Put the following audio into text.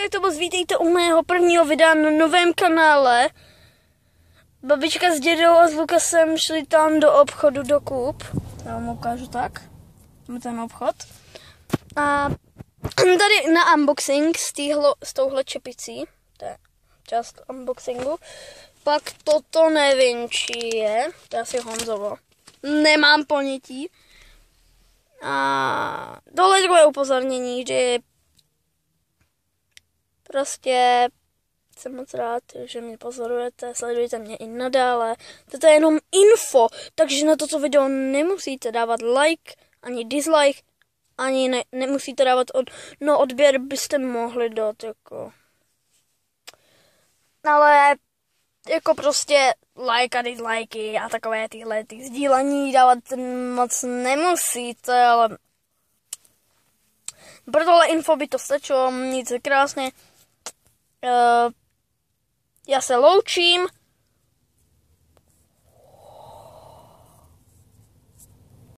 je to moc vítejte u mého prvního videa na novém kanále. Babička s dědou a s Lukasem šli tam do obchodu do kup. Já vám ukážu tak. Máme ten obchod. A tady na unboxing s, týhlo, s touhle čepicí. To je část unboxingu. Pak toto nevím, či je. To je asi Honzovo. Nemám ponětí. A dole je upozornění, že je Prostě jsem moc rád, že mě pozorujete, sledujte mě i nadále. Toto je jenom info, takže na toto video nemusíte dávat like, ani dislike, ani ne, nemusíte dávat od, no odběr byste mohli dát, jako. Ale jako prostě like a dislike a takové tyhle ty sdílení dávat moc nemusíte, ale pro tohle info by to stačilo, nic krásné. Eh, já se loučím.